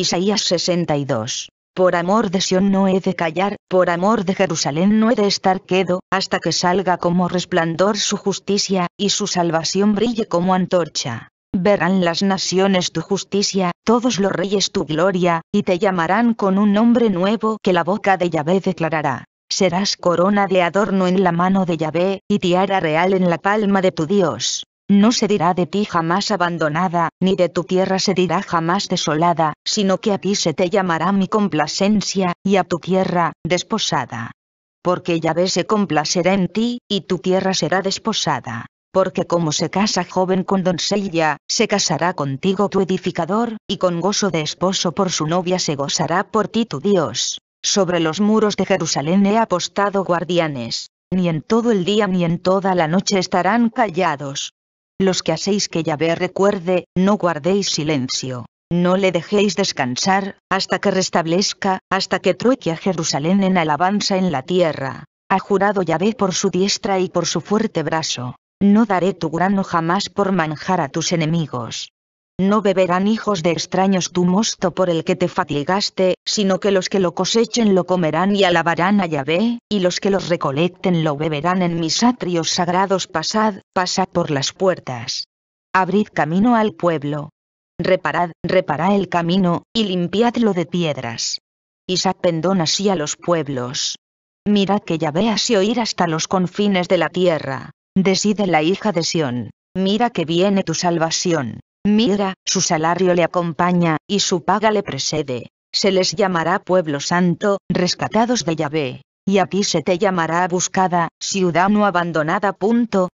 Isaías 62. Por amor de Sión no he de callar, por amor de Jerusalén no he de estar quedo, hasta que salga como resplandor su justicia, y su salvación brille como antorcha. Verán las naciones tu justicia, todos los reyes tu gloria, y te llamarán con un nombre nuevo que la boca de Yahvé declarará. Serás corona de adorno en la mano de Yahvé, y tiara real en la palma de tu Dios. No se dirá de ti jamás abandonada, ni de tu tierra se dirá jamás desolada, sino que a ti se te llamará mi complacencia, y a tu tierra, desposada. Porque Yahvé se complacerá en ti, y tu tierra será desposada. Porque como se casa joven con doncella, se casará contigo tu edificador, y con gozo de esposo por su novia se gozará por ti tu Dios. Sobre los muros de Jerusalén he apostado guardianes, ni en todo el día ni en toda la noche estarán callados, los que hacéis que Yahvé recuerde, no guardéis silencio. No le dejéis descansar, hasta que restablezca, hasta que trueque a Jerusalén en alabanza en la tierra. Ha jurado Yahvé por su diestra y por su fuerte brazo. No daré tu grano jamás por manjar a tus enemigos, no beberán hijos de extraños tu mosto por el que te fatigaste, sino que los que lo cosechen lo comerán y alabarán a Yahvé, y los que los recolecten lo beberán en mis atrios sagrados. Pasad, pasad por las puertas. Abrid camino al pueblo. Reparad, reparad el camino, y limpiadlo de piedras. Y pendón así a los pueblos. Mirad que Yahvé así oír hasta los confines de la tierra. Decide la hija de Sión. Mira que viene tu salvación. Mira, su salario le acompaña, y su paga le precede. Se les llamará pueblo santo, rescatados de Yahvé. Y aquí se te llamará buscada, ciudad no abandonada. Punto,